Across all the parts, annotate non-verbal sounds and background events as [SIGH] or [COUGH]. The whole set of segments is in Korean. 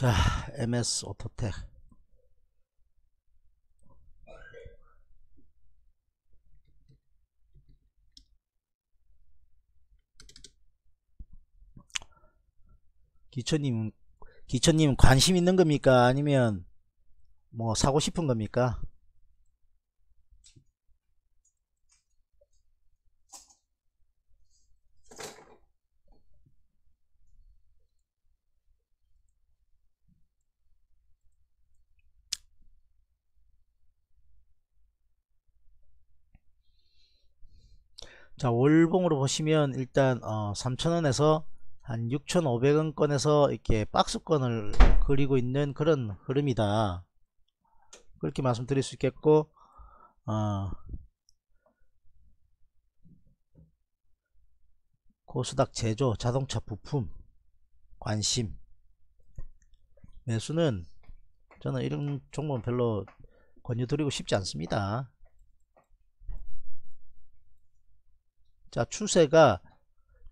자, MS 오토텍. 기천님, 기천님 관심 있는 겁니까? 아니면 뭐 사고 싶은 겁니까? 자 월봉으로 보시면 일단 어, 3,000원에서 한 6,500원권에서 이렇게 박스권을 그리고 있는 그런 흐름이다 그렇게 말씀드릴 수 있겠고 어, 고수닥 제조 자동차 부품 관심 매수는 저는 이런 종목은 별로 권유드리고 싶지 않습니다 자 추세가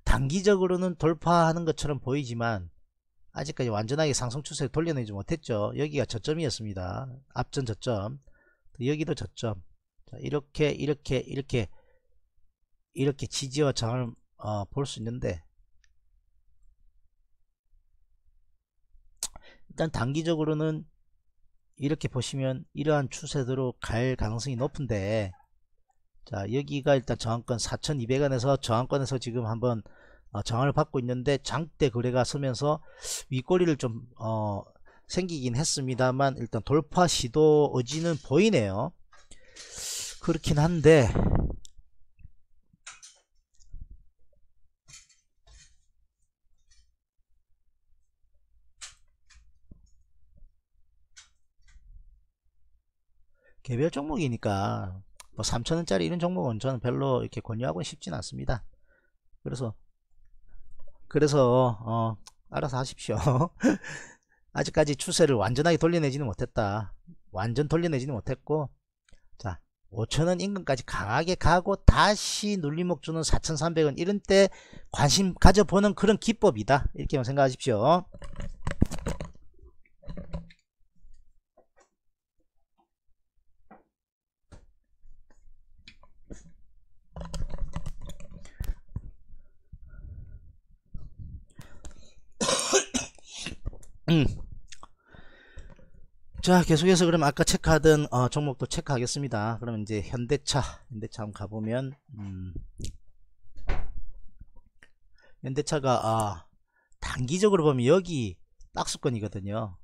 단기적으로는 돌파하는 것처럼 보이지만 아직까지 완전하게 상승 추세를 돌려내지 못했죠 여기가 저점이었습니다 앞전 저점 여기도 저점 자, 이렇게 이렇게 이렇게 이렇게 지지와 장을 어, 볼수 있는데 일단 단기적으로는 이렇게 보시면 이러한 추세대로 갈 가능성이 높은데 자 여기가 일단 저항권 4200원에서 저항권에서 지금 한번 어, 저항을 받고 있는데 장대 거래가 서면서 윗꼬리를 좀 어, 생기긴 했습니다만 일단 돌파 시도 어지는 보이네요 그렇긴 한데 개별 종목이니까 뭐 3천원짜리 이런 종목은 저는 별로 이렇게 권유하고 싶진 않습니다 그래서 그래서 어, 알아서 하십시오 [LAUGHS] 아직까지 추세를 완전하게 돌려내지는 못했다 완전 돌려내지는 못했고 자 5천원 인근까지 강하게 가고 다시 눌림목 주는 4,300원 이런 때 관심 가져보는 그런 기법이다 이렇게 생각하십시오 자 계속해서 그럼 아까 체크하던 어, 종목도 체크하겠습니다 그러면 이제 현대차 현대차 한번 가보면 음, 현대차가 아, 단기적으로 보면 여기 박수권이거든요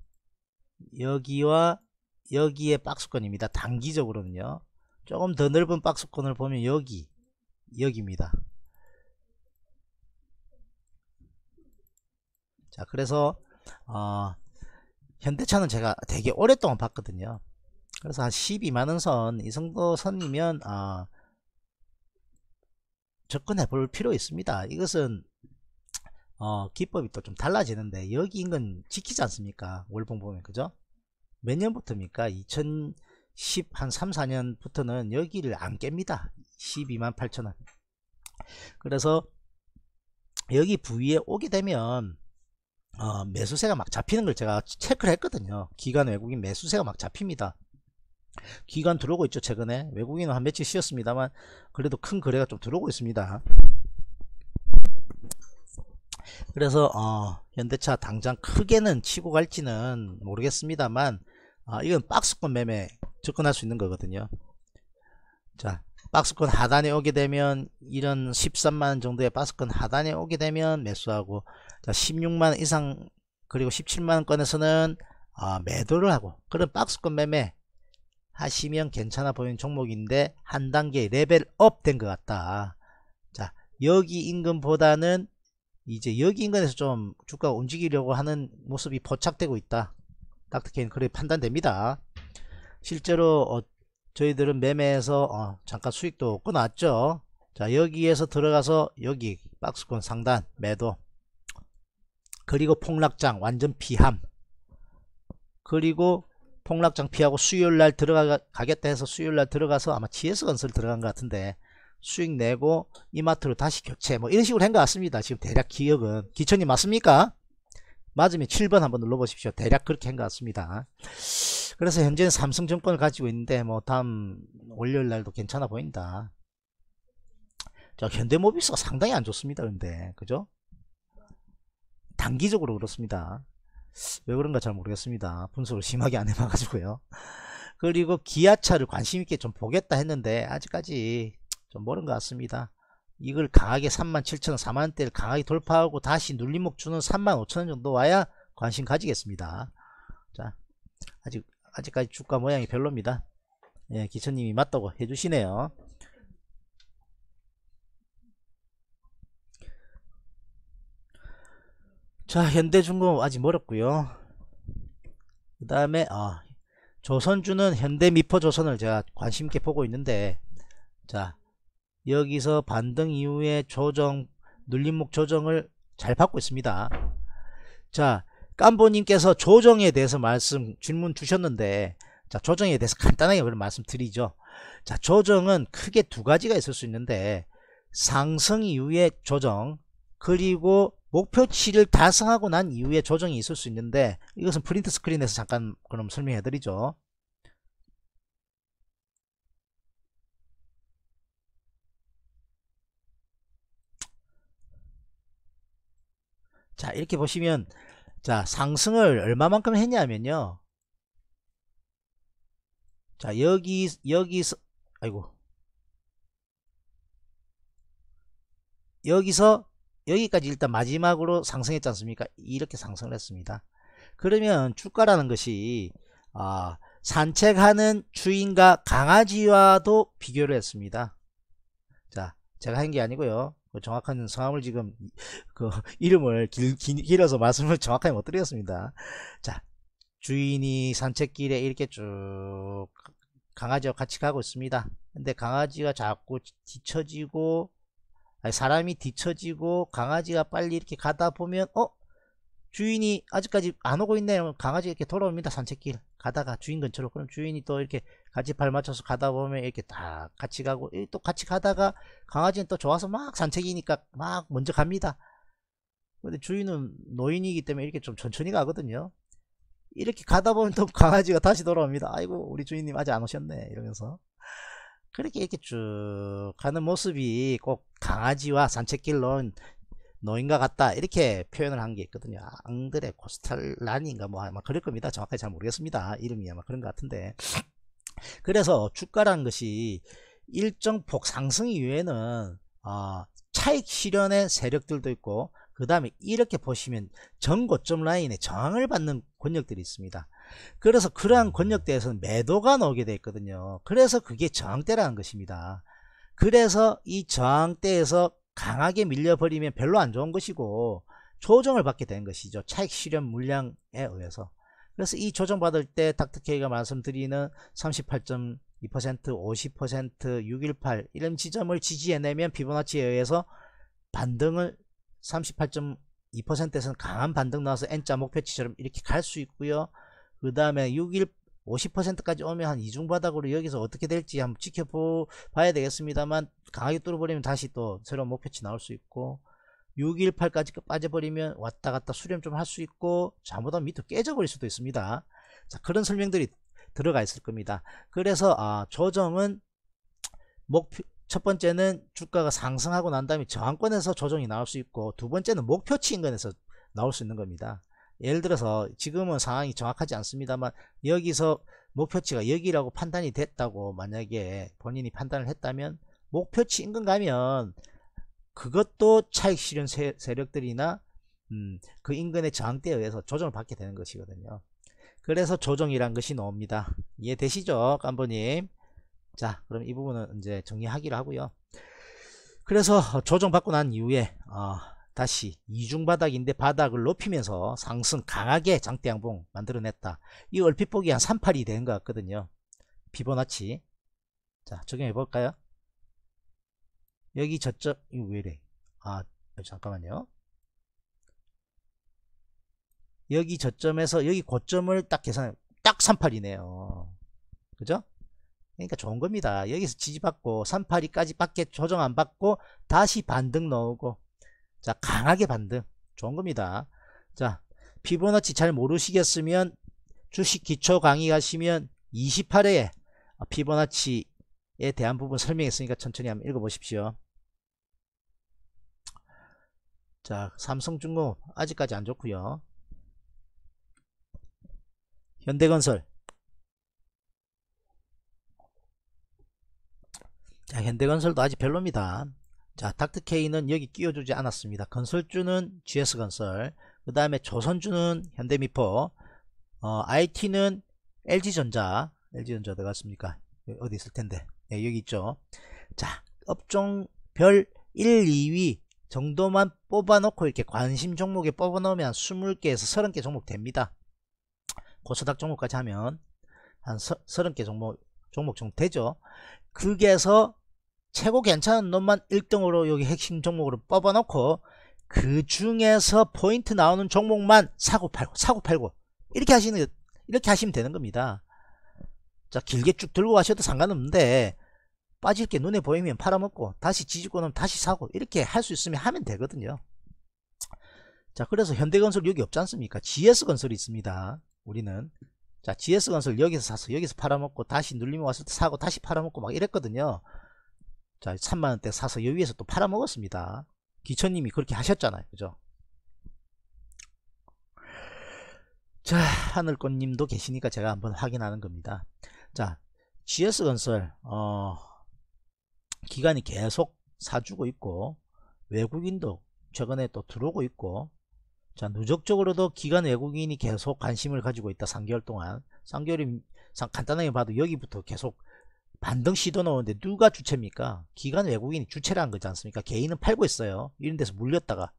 여기와 여기의 박수권입니다 단기적으로는요 조금 더 넓은 박수권을 보면 여기 여기입니다 자 그래서 어, 현대차는 제가 되게 오랫동안 봤거든요 그래서 한 12만원 선이 정도 선이면 어, 접근해 볼 필요 있습니다 이것은 어, 기법이 또 좀 달라지는데 여기 인근 지키지 않습니까 월봉 보면 그죠 몇 년부터입니까 2010 한 3, 4년부터는 여기를 안 깹니다 12만 8천원 그래서 여기 부위에 오게 되면 어, 매수세가 막 잡히는 걸 제가 체크를 했거든요 기관 외국인 매수세가 막 잡힙니다 기관 들어오고 있죠 최근에 외국인은 한 며칠 쉬었습니다만 그래도 큰 거래가 좀 들어오고 있습니다 그래서 어, 현대차 당장 크게는 치고 갈지는 모르겠습니다만 어, 이건 박스권 매매 접근할 수 있는 거거든요 자 박스권 하단에 오게 되면 이런 13만원 정도의 박스권 하단에 오게 되면 매수하고 자 16만원 이상 그리고 17만원권에서는 아, 매도를 하고 그런 박스권 매매 하시면 괜찮아 보이는 종목인데 한 단계 레벨 업 된 것 같다 자 여기 인근보다는 이제 여기 인근에서 좀 주가가 움직이려고 하는 모습이 포착되고 있다 닥터케인 그렇게 판단됩니다 실제로 어, 저희들은 매매해서 어, 잠깐 수익도 끊어놨죠 자 여기에서 들어가서 여기 박스권 상단 매도 그리고 폭락장 완전 피함 그리고 폭락장 피하고 수요일날 들어가겠다 해서 수요일날 들어가서 아마 GS건설 들어간 것 같은데 수익 내고 이마트로 다시 교체 뭐 이런 식으로 한 것 같습니다 지금 대략 기억은 기천이 맞습니까? 맞으면 7번 한번 눌러보십시오 대략 그렇게 한 것 같습니다 그래서 현재는 삼성증권을 가지고 있는데 뭐 다음 월요일날도 괜찮아 보인다 자 현대모비스가 상당히 안 좋습니다 근데 그죠? 단기적으로 그렇습니다. 왜 그런가 잘 모르겠습니다. 분석을 심하게 안 해봐가지고요. 그리고 기아차를 관심있게 좀 보겠다 했는데 아직까지 좀 모른 것 같습니다. 이걸 강하게 37,000원, 4만원대를 강하게 돌파하고 다시 눌림목 주는 35,000원 정도 와야 관심 가지겠습니다. 자, 아직, 아직까지 주가 모양이 별로입니다. 예, 기천님이 맞다고 해주시네요. 자 현대중공업 아직 멀었고요 그 다음에 아, 조선주는 현대미포조선을 제가 관심있게 보고 있는데 자 여기서 반등 이후에 조정 눌림목 조정을 잘 받고 있습니다 자 깜보님께서 조정에 대해서 말씀 질문 주셨는데 자 조정에 대해서 간단하게 말씀드리죠 자 조정은 크게 두 가지가 있을 수 있는데 상승 이후에 조정 그리고 목표치를 달성하고 난 이후에 조정이 있을 수 있는데 이것은 프린트 스크린에서 잠깐 그럼 설명해 드리죠 자 이렇게 보시면 자 상승을 얼마만큼 했냐면요 자 여기 여기서 아이고 여기서 여기까지 일단 마지막으로 상승했지 않습니까? 이렇게 상승을 했습니다. 그러면 주가라는 것이 아, 산책하는 주인과 강아지와도 비교를 했습니다. 자, 제가 한 게 아니고요. 그 정확한 성함을 지금 그 [LAUGHS] 이름을 길, 길, 어서 말씀을 정확하게 못 드렸습니다. 자, 주인이 산책길에 이렇게 쭉 강아지와 같이 가고 있습니다. 근데 강아지가 자꾸 뒤처지고 사람이 뒤처지고 강아지가 빨리 이렇게 가다 보면 어 주인이 아직까지 안 오고 있네 요 강아지가 이렇게 돌아옵니다 산책길 가다가 주인 근처로 그럼 주인이 또 이렇게 같이 발 맞춰서 가다 보면 이렇게 다 같이 가고 또 같이 가다가 강아지는 또 좋아서 막 산책이니까 막 먼저 갑니다 근데 주인은 노인이기 때문에 이렇게 좀 천천히 가거든요 이렇게 가다 보면 또 [LAUGHS] 강아지가 다시 돌아옵니다 아이고 우리 주인님 아직 안 오셨네 이러면서 그렇게 이렇게 쭉 가는 모습이 꼭 강아지와 산책길로 노인과 같다 이렇게 표현을 한 게 있거든요 앙드레 아, 코스탈란인가 뭐 아마 그럴 겁니다 정확하게 잘 모르겠습니다 이름이 아마 그런 것 같은데 그래서 주가란 것이 일정 폭 상승 이후에는 어, 아, 차익 실현의 세력들도 있고 그 다음에 이렇게 보시면 정고점 라인에 저항을 받는 권력들이 있습니다 그래서 그러한 권역대에서는 매도가 나오게 돼 있거든요. 그래서 그게 저항대라는 것입니다. 그래서 이 저항대에서 강하게 밀려버리면 별로 안 좋은 것이고 조정을 받게 되는 것이죠. 차익 실현 물량에 의해서. 그래서 이 조정 받을 때 닥터케이가 말씀드리는 38.2% 50% 618 이런 지점을 지지해내면 피보나치에 의해서 반등을 38.2%에서는 강한 반등 나와서 N자 목표치처럼 이렇게 갈 수 있고요. 그 다음에 6일 50%까지 오면 한 이중바닥으로 여기서 어떻게 될지 한번 지켜봐야 되겠습니다만 강하게 뚫어버리면 다시 또 새로운 목표치 나올 수 있고 618까지 빠져버리면 왔다갔다 수렴 좀 할 수 있고 잘못하면 밑으로 깨져버릴 수도 있습니다 자 그런 설명들이 들어가 있을 겁니다 그래서 아, 조정은 목표 첫 번째는 주가가 상승하고 난 다음에 저항권에서 조정이 나올 수 있고 두 번째는 목표치인 근에서 나올 수 있는 겁니다 예를 들어서 지금은 상황이 정확하지 않습니다만 여기서 목표치가 여기라고 판단이 됐다고 만약에 본인이 판단을 했다면 목표치 인근 가면 그것도 차익 실현 세, 력들이나그 음, 인근의 저항대에 의해서 조정을 받게 되는 것이거든요. 그래서 조정이란 것이 나옵니다. 이해되시죠? 깐보님자 그럼 이 부분은 이제 정리하기로 하고요. 그래서 조정받고 난 이후에 어, 다시 이중바닥인데 바닥을 높이면서 상승 강하게 장대양봉 만들어냈다. 이 얼핏 보기 한 38이 되는 것 같거든요. 비보나치 자, 적용해 볼까요? 여기 저점, 이거 왜 이래? 아, 잠깐만요. 여기 저점에서 여기 고점을 딱 계산해. 딱 38이네요. 그죠? 그러니까 좋은 겁니다. 여기서 지지받고 38이까지 밖에 조정 안 받고 다시 반등 넣고 자 강하게 반등 좋은 겁니다 자 피보나치 잘 모르시겠으면 주식 기초 강의 가시면 28회에 피보나치에 대한 부분 설명했으니까 천천히 한번 읽어보십시오 자삼성중공 아직까지 안 좋고요 현대건설 자 현대건설도 아직 별로입니다 자, 닥터케이는 여기 끼워주지 않았습니다. 건설주는 GS건설, 그 다음에 조선주는 현대미포, 어, IT는 LG전자, LG전자 어디 갔습니까? 어디 있을 텐데. 네, 여기 있죠. 자, 업종별 1, 2위 정도만 뽑아놓고 이렇게 관심 종목에 뽑아놓으면 20개에서 30개 종목 됩니다. 고스닥 종목까지 하면 한 30개 종목, 종목 정도 되죠. 그게서 최고 괜찮은 놈만 1등으로 여기 핵심 종목으로 뽑아놓고 그 중에서 포인트 나오는 종목만 사고 팔고 사고 팔고 이렇게 하시는 이렇게 하시면 되는 겁니다. 자 길게 쭉 들고 가셔도 상관없는데 빠질 게 눈에 보이면 팔아먹고 다시 지지고 나면 다시 사고 이렇게 할 수 있으면 하면 되거든요. 자 그래서 현대건설 여기 없지 않습니까? GS건설이 있습니다. 우리는 자 GS건설 여기서 사서 여기서 팔아먹고 다시 눌리면 왔을 때 사고 다시 팔아먹고 막 이랬거든요. 자 3만원대 사서 여기에서 또 팔아먹었습니다 기천님이 그렇게 하셨잖아요 그죠 자 하늘꽃님도 계시니까 제가 한번 확인하는 겁니다 자 GS건설 어, 기간이 계속 사주고 있고 외국인도 최근에 또 들어오고 있고 자 누적적으로도 기간 외국인이 계속 관심을 가지고 있다 3개월 동안 3개월이 간단하게 봐도 여기부터 계속 반등 시도 나오는데 누가 주체입니까? 기관 외국인이 주체라는 거지 않습니까? 개인은 팔고 있어요. 이런 데서 물렸다가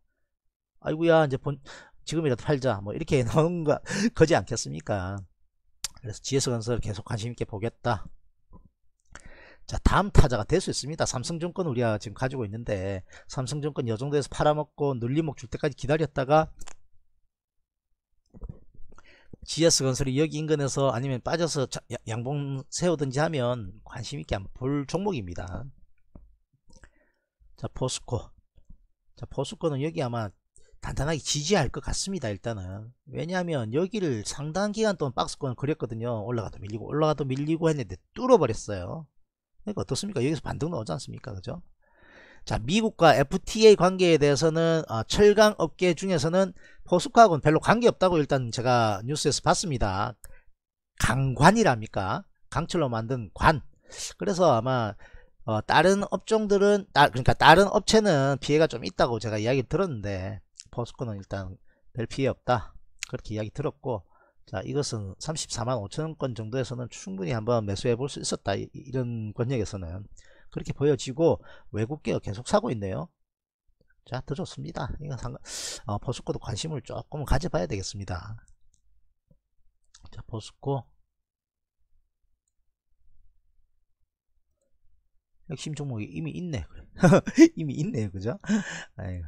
아이구야 이제 본 지금이라도 팔자 뭐 이렇게 [LAUGHS] 나오는 거 거지 않겠습니까? 그래서 GS건설 계속 관심있게 보겠다. 자 다음 타자가 될 수 있습니다. 삼성증권 우리가 지금 가지고 있는데 삼성증권 여 정도에서 팔아먹고 눌림목 줄 때까지 기다렸다가 GS건설이 여기 인근에서 아니면 빠져서 양봉 세우든지 하면 관심있게 볼 종목입니다. 자 포스코 자 포스코는 여기 아마 단단하게 지지할 것 같습니다 일단은 왜냐하면 여기를 상당 기간 동안 박스권을 그렸거든요 올라가도 밀리고 올라가도 밀리고 했는데 뚫어버렸어요 그러니까 어떻습니까 여기서 반등 나오지 않습니까 그죠 자 미국과 FTA 관계에 대해서는 어, 철강 업계 중에서는 포스코하고는 별로 관계없다고 일단 제가 뉴스에서 봤습니다. 강관이랍니까? 강철로 만든 관. 그래서 아마 어, 다른 업종들은 따, 아, 그러니까 다른 업체는 피해가 좀 있다고 제가 이야기 들었는데 포스코는 일단 별 피해 없다 그렇게 이야기 들었고 자 이것은 34만 5천건 정도에서는 충분히 한번 매수해 볼 수 있었다 이, 이런 권역에서는 그렇게 보여지고 외국계가 계속 사고 있네요. 자, 더 좋습니다. 이거 상관, 어, 포스코도 관심을 조금 가져봐야 되겠습니다. 자, 포스코. 핵심 종목이 이미 있네. 그래. [LAUGHS] 이미 있네요. 그죠? 아이고.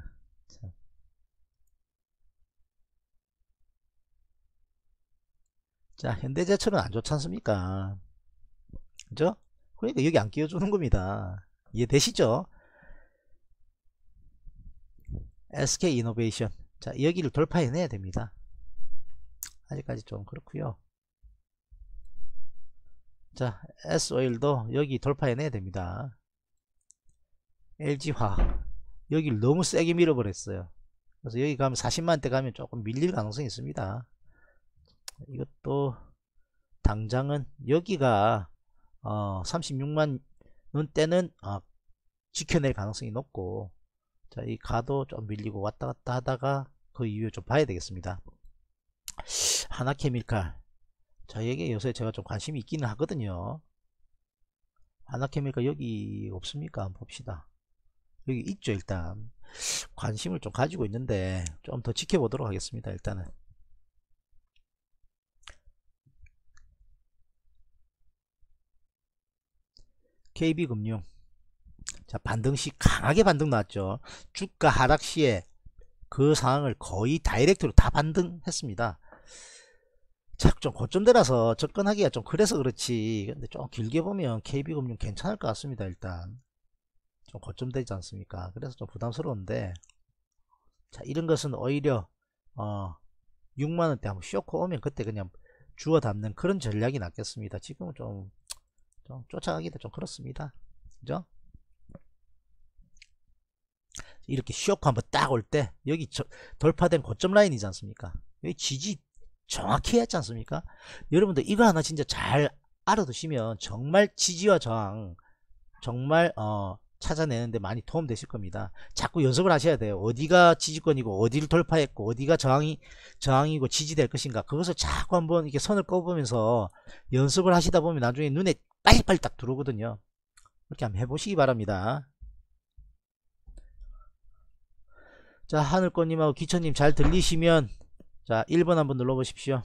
자, 현대제철은 안 좋지 않습니까? 그죠? 그러니까 여기 안 끼워주는 겁니다 이해되시죠? SK 이노베이션 자 여기를 돌파해내야 됩니다 아직까지 좀 그렇고요 자 S 오 l 도 여기 돌파해내야 됩니다 LG화학 여기를 너무 세게 밀어버렸어요 그래서 여기 가면 40만대 가면 조금 밀릴 가능성이 있습니다 이것도 당장은 여기가 어, 36만 원대는 어, 지켜낼 가능성이 높고 자, 이 가도 좀 밀리고 왔다 갔다 하다가 그 이유 좀 봐야 되겠습니다. 하나케밀칼 자에게 요새 제가 좀 관심이 있기는 하거든요. 하나케밀칼 여기 없습니까? 한번 봅시다. 여기 있죠 일단 관심을 좀 가지고 있는데 좀 더 지켜보도록 하겠습니다 일단은 KB금융 자 반등시 강하게 반등 나왔죠 주가 하락 시에 그 상황을 거의 다이렉트로 다 반등했습니다 자 좀 고점대라서 접근하기가 좀 그래서 그렇지 근데 좀 길게 보면 KB금융 괜찮을 것 같습니다 일단 좀 고점되지 않습니까 그래서 좀 부담스러운데 자 이런 것은 오히려 어 6만원대 한번 쇼크 오면 그때 그냥 주워 담는 그런 전략이 낫겠습니다 지금은 좀좀 쫓아가기도 좀 그렇습니다. 그죠? 이렇게 쇼크 한번 딱 올 때 여기 저, 돌파된 고점 라인이지 않습니까? 여기 지지 정확히 했지 않습니까? 여러분들 이거 하나 진짜 잘 알아두시면 정말 지지와 저항 정말 어, 찾아내는데 많이 도움되실 겁니다. 자꾸 연습을 하셔야 돼요. 어디가 지지권이고 어디를 돌파했고 어디가 저항이 저항이고 지지될 것인가 그것을 자꾸 한번 이렇게 선을 꼽으면서 연습을 하시다 보면 나중에 눈에 빨리빨리 딱 들어오거든요 이렇게 한번 해보시기 바랍니다 자 하늘꽃님하고 기천님 잘 들리시면 자 1번 한번 눌러보십시오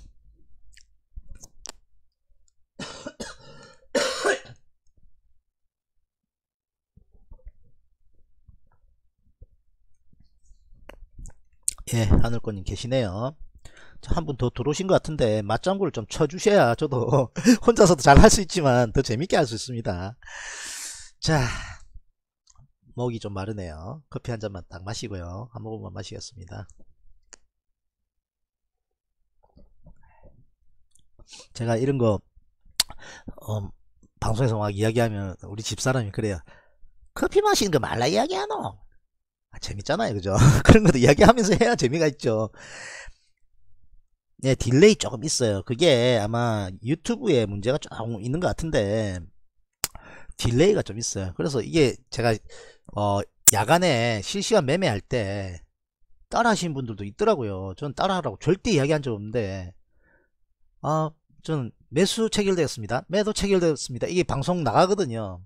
[COUGHS] 예 하늘꽃님 계시네요 한분더 들어오신 것 같은데 맞장구를 좀 쳐주셔야 저도 [LAUGHS] 혼자서도 잘 할 수 있지만 더 재밌게 할 수 있습니다. 자 목이 좀 마르네요. 커피 한 잔만 딱 마시고요. 한 모금만 마시겠습니다. 제가 이런 거 어, 방송에서 막 이야기하면 우리 집사람이 그래요. 커피 마시는 거 말라 이야기하노? 아, 재밌잖아요. 그죠? [LAUGHS] 그런 것도 이야기하면서 해야 재미가 있죠. 네, 딜레이 조금 있어요. 그게 아마 유튜브에 문제가 조금 있는 것 같은데, 딜레이가 좀 있어요. 그래서 이게 제가, 어, 야간에 실시간 매매할 때, 따라 하신 분들도 있더라고요. 전 따라 하라고 절대 이야기한 적 없는데, 아, 전 매수 체결되었습니다. 매도 체결되었습니다. 이게 방송 나가거든요.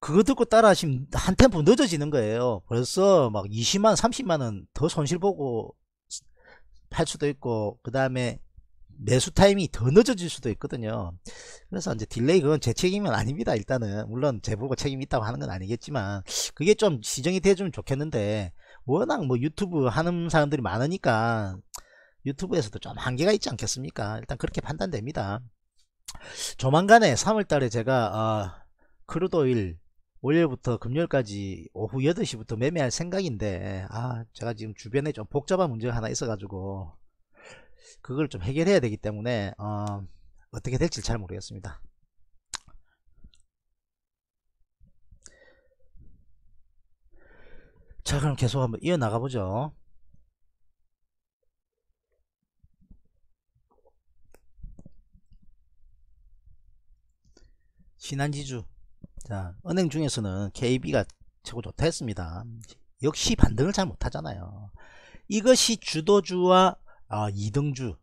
그거 듣고 따라 하시면 한 템포 늦어지는 거예요. 벌써 막 20만, 30만은 더 손실보고 할 수도 있고 그 다음에 매수 타이밍이 더 늦어질 수도 있거든요 그래서 이제 딜레이 그건 제 책임은 아닙니다 일단은 물론 제보고 책임이 있다고 하는 건 아니겠지만 그게 좀 지정이 돼주면 좋겠는데 워낙 뭐 유튜브 하는 사람들이 많으니까 유튜브에서도 좀 한계가 있지 않겠습니까 일단 그렇게 판단됩니다 조만간에 3월달에 제가 어, 크루도일 월요일부터 금요일까지 오후 8시부터 매매할 생각인데 아 제가 지금 주변에 좀 복잡한 문제가 하나 있어 가지고 그걸 좀 해결해야 되기 때문에 어, 어떻게 될지 잘 모르겠습니다 자 그럼 계속 한번 이어나가 보죠 지난지주 자, 은행 중에서는 KB가 최고 좋다 했습니다. 역시 반등을 잘 못하잖아요. 이것이 주도주와 아, 2등주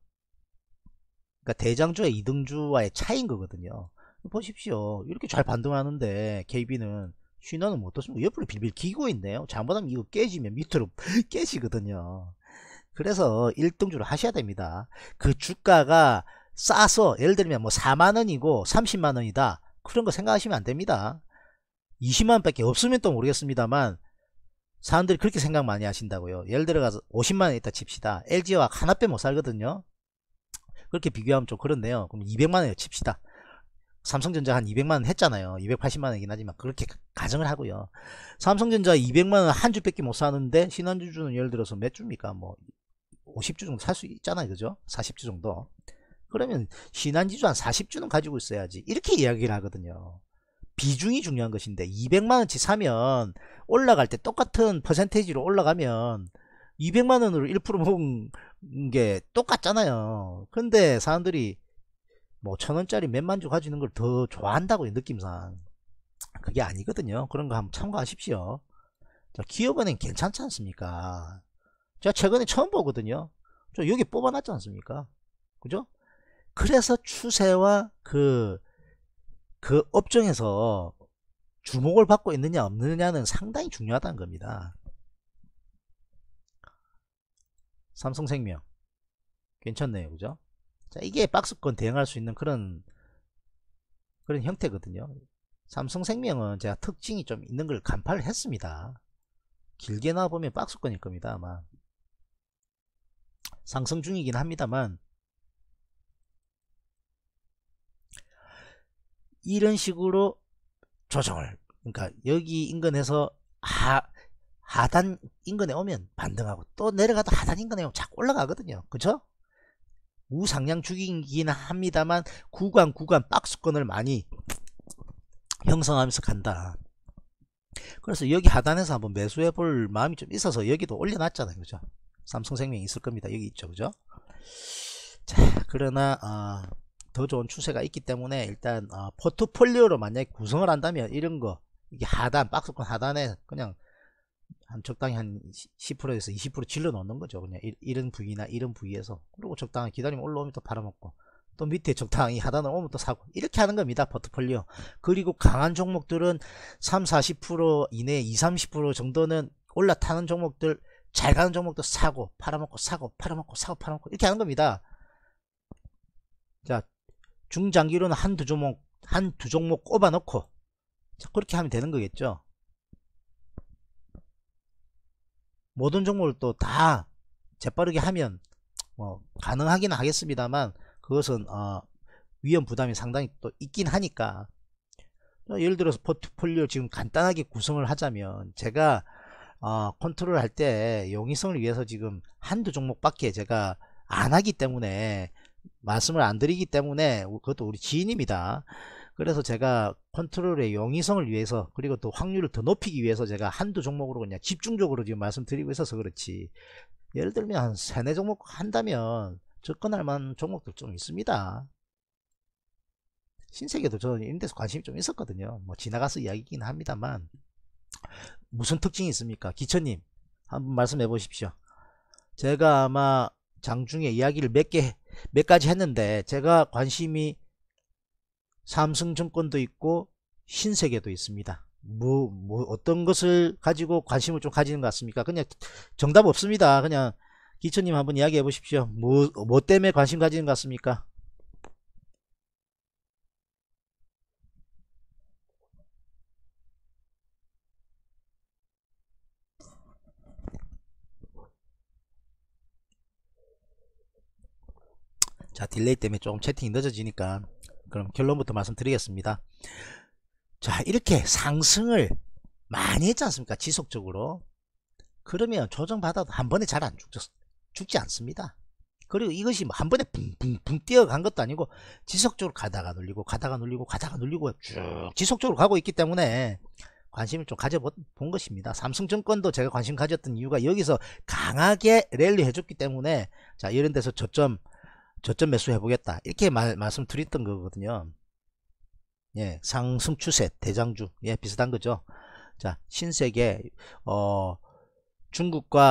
그러니까 대장주와 2등주와의 차이인 거거든요. 보십시오. 이렇게 잘 반등하는데 KB는 신화는 어떻습니까? 옆으로 빌빌 기고 있네요. 잘못하면 이거 깨지면 밑으로 [LAUGHS] 깨지거든요. 그래서 1등주를 하셔야 됩니다. 그 주가가 싸서 예를 들면 뭐 4만원이고 30만원이다. 그런 거 생각하시면 안 됩니다. 20만 밖에 없으면 또 모르겠습니다만 사람들이 그렇게 생각 많이 하신다고요. 예를 들어가서 50만원 있다 칩시다. LG와 하나빼 못 살거든요. 그렇게 비교하면 좀 그렇네요. 그럼 200만원에 칩시다. 삼성전자 한 200만원 했잖아요. 280만원이긴 하지만 그렇게 가정을 하고요. 삼성전자 200만원 한 주밖에 못 사는데 신한주주는 예를 들어서 몇 주입니까? 뭐 50주 정도 살 수 있잖아요. 그죠? 40주 정도. 그러면 신한지주 한 40주는 가지고 있어야지 이렇게 이야기를 하거든요 비중이 중요한 것인데 200만원치 사면 올라갈 때 똑같은 퍼센테이지로 올라가면 200만원으로 1% 먹은 게 똑같잖아요 근데 사람들이 뭐 천원짜리 몇만 주 가지는 걸 더 좋아한다고요 느낌상 그게 아니거든요 그런 거 한번 참고하십시오 자, 기업은행 괜찮지 않습니까 제가 최근에 처음 보거든요 저 여기 뽑아놨지 않습니까 그죠 그래서 추세와 그, 그 업종에서 주목을 받고 있느냐 없느냐는 상당히 중요하다는 겁니다. 삼성생명 괜찮네요 그죠 자 이게 박스권 대응할 수 있는 그런 그런 형태거든요 삼성생명은 제가 특징이 좀 있는 걸 간파를 했습니다 길게 나와보면 박스권일 겁니다 아마 상승 중이긴 합니다만 이런 식으로 조정을 그러니까 여기 인근에서 하, 하단 인근에 오면 반등하고 또 내려가도 하단 인근에 오면 자꾸 올라가거든요 그쵸 우상향 주기이긴 합니다만 구간 구간 박스권을 많이 형성하면서 간다 그래서 여기 하단에서 한번 매수해 볼 마음이 좀 있어서 여기도 올려놨잖아요 그죠 삼성생명이 있을 겁니다 여기 있죠 그죠 자 그러나 어, 더 좋은 추세가 있기 때문에 일단 어, 포트폴리오로 만약에 구성을 한다면 이런 거 이게 하단 박스권 하단에 그냥 한 적당히 한 10%에서 20% 질러 넣는 거죠 그냥 이, 런 부위나 이런 부위에서 그리고 적당히 기다리면 올라오면 또 팔아먹고 또 밑에 적당히 하단을 오면 또 사고 이렇게 하는 겁니다 포트폴리오 그리고 강한 종목들은 3, 40% 이내 2, 30% 정도는 올라타는 종목들 잘 가는 종목도 사고 팔아먹고 사고 팔아먹고 사고 팔아먹고 이렇게 하는 겁니다 자 중장기로는 한 두 종목 한 두 종목 꼽아 놓고 그렇게 하면 되는 거겠죠 모든 종목을 또 다 재빠르게 하면 뭐 가능하긴 하겠습니다만 그것은 어 위험 부담이 상당히 또 있긴 하니까 예를 들어서 포트폴리오 지금 간단하게 구성을 하자면 제가 어, 컨트롤 할 때 용이성을 위해서 지금 한 두 종목밖에 제가 안 하기 때문에 말씀을 안 드리기 때문에 그것도 우리 지인입니다. 그래서 제가 컨트롤의 용이성을 위해서 그리고 또 확률을 더 높이기 위해서 제가 한두 종목으로 그냥 집중적으로 지금 말씀드리고 있어서 그렇지 예를 들면 한 세네 종목 한다면 접근할 만한 종목들 좀 있습니다. 신세계도 저는 이런 데서 관심이 좀 있었거든요. 뭐 지나가서 이야기긴 합니다만 무슨 특징이 있습니까? 기천님 한번 말씀해 보십시오. 제가 아마 장중에 이야기를 몇개 몇 가지 했는데 제가 관심이 삼성증권도 있고 신세계도 있습니다. 뭐, 뭐 어떤 것을 가지고 관심을 좀 가지는 것 같습니까? 그냥 정답 없습니다. 그냥 기초님 한번 이야기해 보십시오. 뭐, 뭐 때문에 관심 가지는 것 같습니까? 자 딜레이 때문에 조금 채팅이 늦어지니까 그럼 결론부터 말씀드리겠습니다 자 이렇게 상승을 많이 했지 않습니까 지속적으로 그러면 조정받아도 한 번에 잘 안 죽지 않습니다 그리고 이것이 뭐한 번에 붕붕붕 뛰어간 것도 아니고 지속적으로 가다가 눌리고 가다가 눌리고 가다가 눌리고 쭉 지속적으로 가고 있기 때문에 관심을 좀 가져본 것입니다. 삼성증권도 제가 관심 가졌던 이유가 여기서 강하게 랠리 해줬기 때문에 자 이런 데서 저점 저점 매수 해보겠다 이렇게 말, 말씀드렸던 거거든요 예 상승 추세 대장주 예 비슷한 거죠 자 신세계 어 중국과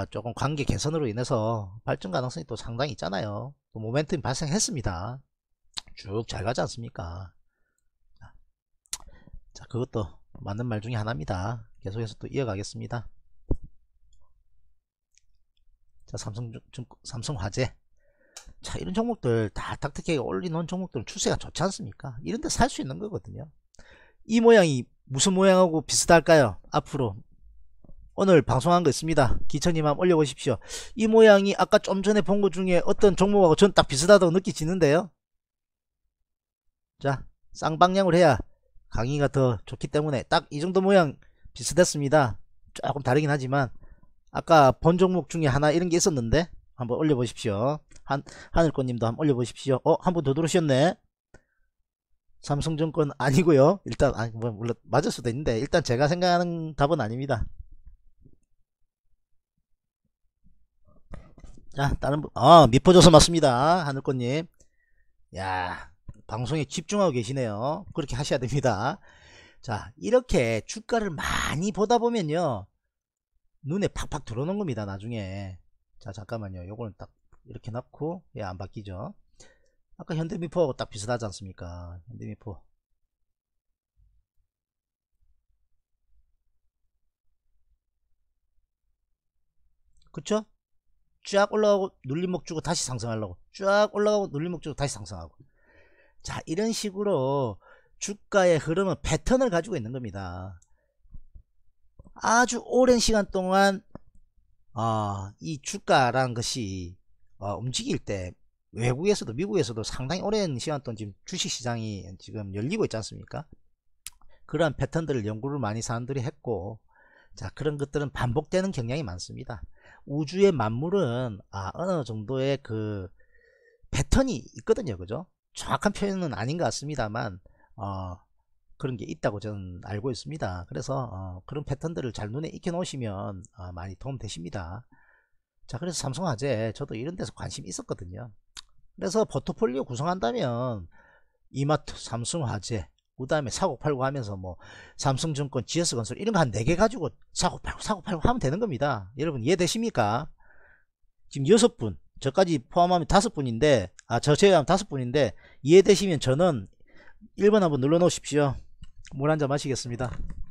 아, 조금 관계 개선으로 인해서 발전 가능성이 또 상당히 있잖아요 또 모멘텀이 발생했습니다 쭉 잘 가지 않습니까 자 그것도 맞는 말 중에 하나입니다 계속해서 또 이어가겠습니다 자 삼성 삼성화재 자 이런 종목들 다 닥터케이가 올리놓은 종목들은 추세가 좋지 않습니까 이런데 살 수 있는 거거든요 이 모양이 무슨 모양하고 비슷할까요 앞으로 오늘 방송한 거 있습니다 기천님 한번 올려보십시오 이 모양이 아까 좀 전에 본 것 중에 어떤 종목하고 전 딱 비슷하다고 느끼지는데요 자 쌍방향을 해야 강의가 더 좋기 때문에 딱 이 정도 모양 비슷했습니다 조금 다르긴 하지만 아까 본 종목 중에 하나 이런 게 있었는데 한번 올려보십시오 한, 하늘꽃님도 한번 올려보십시오. 어, 한 분 더 들어오셨네. 삼성증권 아니고요. 일단 아니 뭐 물론 맞을 수도 있는데 일단 제가 생각하는 답은 아닙니다. 자, 다른 분. 아, 미포조선 맞습니다. 하늘꽃님. 야, 방송에 집중하고 계시네요. 그렇게 하셔야 됩니다. 자, 이렇게 주가를 많이 보다 보면요. 눈에 팍팍 들어오는 겁니다, 나중에. 자, 잠깐만요. 요거는 딱 이렇게 넣고 얘안 예, 바뀌죠 아까 현대미포하고 딱 비슷하지 않습니까 현대미포 그쵸? 쫙 올라가고 눌림목 주고 다시 상승하려고 쫙 올라가고 눌림목 주고 다시 상승하고 자 이런 식으로 주가의 흐름은 패턴을 가지고 있는 겁니다 아주 오랜 시간 동안 아, 이 주가란 것이 어, 움직일 때 외국에서도 미국에서도 상당히 오랜 시간 동안 지금 주식시장이 지금 열리고 있지 않습니까? 그러한 패턴들을 연구를 많이 사람들이 했고 자 그런 것들은 반복되는 경향이 많습니다. 우주의 만물은 아, 어느 정도의 그 패턴이 있거든요. 그죠? 정확한 표현은 아닌 것 같습니다만 어, 그런 게 있다고 저는 알고 있습니다. 그래서 어, 그런 패턴들을 잘 눈에 익혀 놓으시면 어, 많이 도움 되십니다. 자 그래서 삼성화재 저도 이런 데서 관심이 있었거든요 그래서 포트폴리오 구성한다면 이마트 삼성화재 그 다음에 사고 팔고 하면서 뭐 삼성증권 GS건설 이런 거 한 네 개 가지고 사고 팔고 사고 팔고 하면 되는 겁니다 여러분 이해되십니까 지금 여섯 분 저까지 포함하면 다섯 분인데 아 저 제외하면 다섯 분인데 이해되시면 저는 1번 한번 눌러 놓으십시오 물 한 잔 마시겠습니다